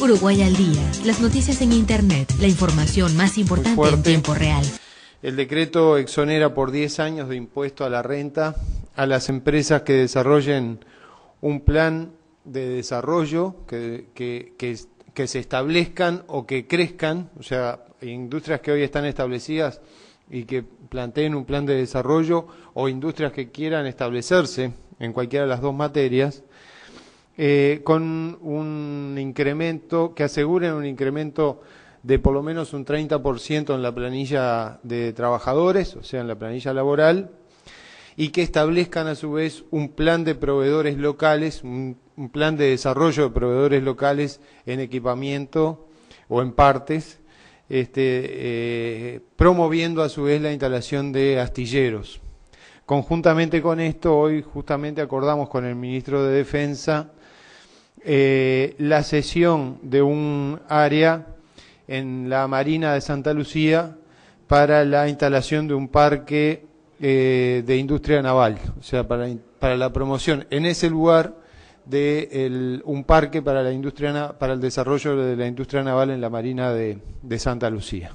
Uruguay al día, las noticias en Internet, la información más importante en tiempo real. El decreto exonera por 10 años de impuesto a la renta a las empresas que desarrollen un plan de desarrollo, que, que se establezcan o que crezcan, o sea, industrias que hoy están establecidas y que planteen un plan de desarrollo o industrias que quieran establecerse en cualquiera de las dos materias, eh, con un incremento, que aseguren un incremento de por lo menos un 30% en la planilla de trabajadores, o sea, en la planilla laboral, y que establezcan a su vez un plan de proveedores locales, un, plan de desarrollo de proveedores locales en equipamiento o en partes, este, eh, promoviendo a su vez la instalación de astilleros. Conjuntamente con esto, hoy justamente acordamos con el ministro de Defensa eh, la cesión de un área en la Marina de Santa Lucía para la instalación de un parque eh, de industria naval, o sea, para, para, la promoción en ese lugar de un parque para, la industria, para el desarrollo de la industria naval en la Marina de Santa Lucía.